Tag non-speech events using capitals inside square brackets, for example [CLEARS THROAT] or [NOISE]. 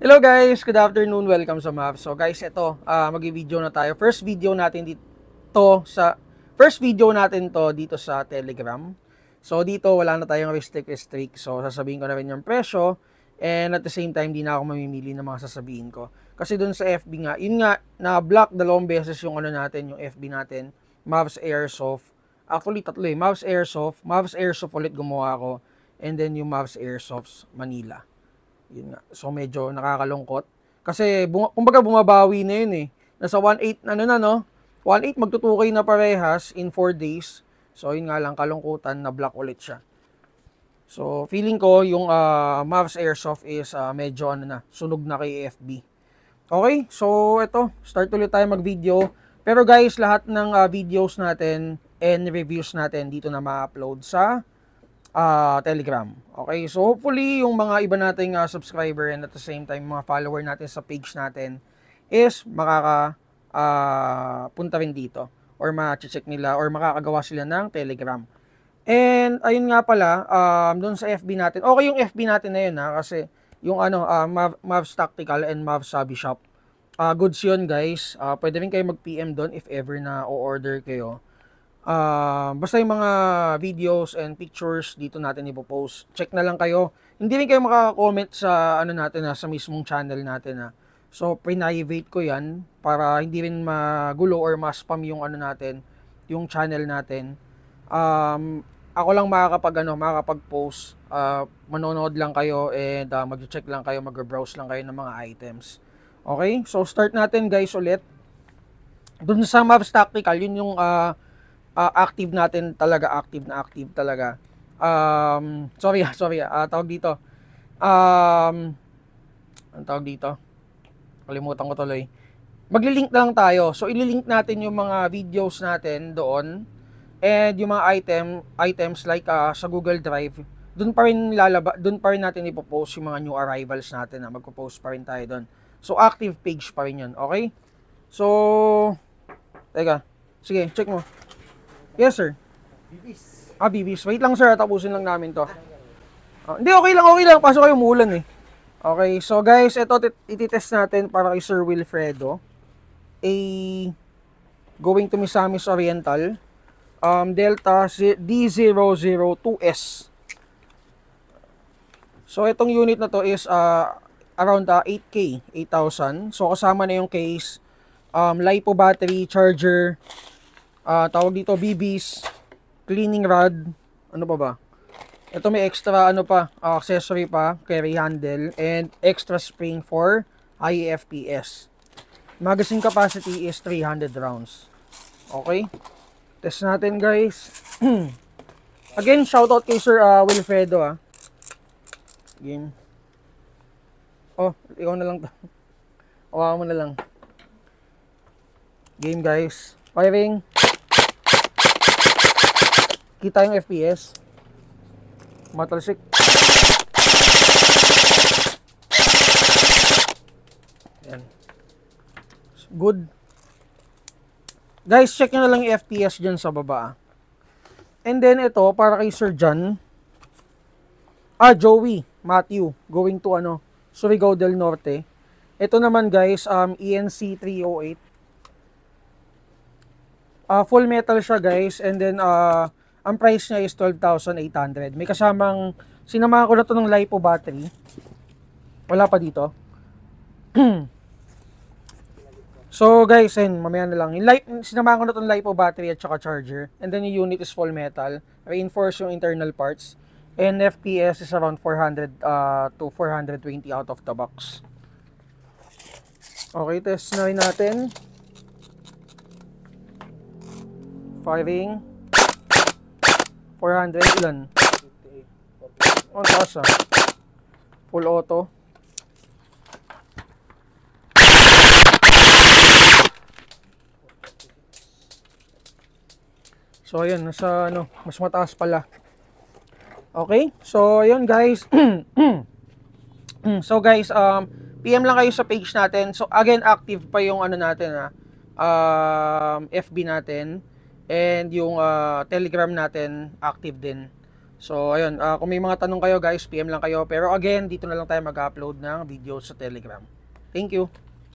Hello guys, good afternoon. Welcome sa MAP. So guys, ito, uh, ah, magi-video na tayo. First video natin dito sa first video natin to dito sa Telegram. So dito wala na tayong restrict restrict. So sasabihin ko na rin yung presyo and at the same time din ako mamimili ng mga sasabihin ko. Kasi doon sa FB nga, yun nga na block dalawang beses yung ano natin, yung FB natin, Mavs Airsoft. Actually tatlo eh, Mavs Airsoft, Mavs Airsoft ulit gumawa ako and then yung Mavs Airsofts Manila. Yun nga. So medyo nakakalungkot. Kasi bum- kumbaga bumabawi na yun eh. Nasa 1.8 ano na no? 1.8 magtutukay na parehas in 4 days. So yun nga lang kalungkutan na black ulit siya. So feeling ko yung uh, Mavs Airsoft is uh, medyo ano na, sunog na kay FB. Okay, so eto, start ulit tayo mag-video. Pero guys, lahat ng uh, videos natin and reviews natin dito na ma-upload sa uh, Telegram. Okay, so hopefully yung mga iba nating uh, subscriber and at the same time mga follower natin sa page natin is makaka uh, punta rin dito or ma-check nila or makakagawa sila ng Telegram. And ayun nga pala, um, doon sa FB natin, okay yung FB natin na yun ha, kasi yung ano, uh, Mav, Mavs Tactical and Mavs Sabi Shop. Uh, goods yun guys, uh, pwede rin kayo mag-PM doon if ever na o-order kayo. Uh, basta yung mga videos and pictures dito natin ipopost. Check na lang kayo. Hindi rin kayo makaka-comment sa ano natin na ah, sa mismong channel natin na. Ah. So private ko 'yan para hindi rin magulo or ma-spam yung ano natin, yung channel natin. Um, ako lang makakapag ano, makakapag-post. Uh, manonood lang kayo and uh, mag-check lang kayo, mag-browse lang kayo ng mga items. Okay? So start natin guys ulit. Doon sa map tactical, yun yung uh, uh, active natin talaga, active na active talaga. Um, sorry, [LAUGHS] sorry, uh, tawag dito. Um, ang tawag dito? Kalimutan ko tuloy. Magli-link na lang tayo. So, ililink natin yung mga videos natin doon and yung mga item, items like uh, sa Google Drive. Doon pa rin lalaba, doon pa rin natin ipo-post yung mga new arrivals natin na magpo-post pa rin tayo doon. So, active page pa rin yun, okay? So, teka, sige, check mo. Yes, sir. Bibis. Ah, bibis. Wait lang, sir. Tapusin lang namin to. Ah, hindi, okay lang, okay lang. Pasok kayo, umulan eh. Okay, so guys, ito ititest natin para kay Sir Wilfredo. A going to Misamis Oriental. Um, Delta D002S. So, itong unit na to is uh, around uh, 8K, 8,000. So, kasama na yung case, um, lipo battery, charger, uh, tawag dito BBs, cleaning rod, ano pa ba? Ito may extra ano pa, uh, accessory pa, carry handle, and extra spring for high FPS. Magazine capacity is 300 rounds. Okay? Test natin guys. [CLEARS THROAT] Again, shout out kay Sir uh, Wilfredo ah. Again. Oh, ikaw na lang. [LAUGHS] Hawakan mo na lang. Game guys. Firing. Kita yung FPS. Matalsik. Ayan. Good. Guys, check nyo na lang yung FPS dyan sa baba. Ah. And then ito, para kay Sir John. Ah, Joey, Matthew, going to ano, Surigao del Norte. Ito naman guys, um, ENC 308 uh, full metal siya guys and then uh, ang price niya is 12,800. May kasamang, sinama ko na to ng LiPo battery. Wala pa dito. [CLEARS THROAT] so guys, ayun, mamaya na lang. Yung light, ko na to ng LiPo battery at saka charger. And then yung unit is full metal. Reinforce yung internal parts. And FPS is around 400 uh, to 420 out of the box. Okay, test na rin natin. Firing. 400 ilan? 58. Ang taas ah. Full auto. So ayun, nasa ano, mas mataas pala. Okay? So ayun guys. [CLEARS THROAT] so guys, um PM lang kayo sa page natin. So again, active pa yung ano natin ah. Um, FB natin. And yung uh, Telegram natin active din. So ayun, uh, kung may mga tanong kayo guys, PM lang kayo. Pero again, dito na lang tayo mag-upload ng video sa Telegram. Thank you.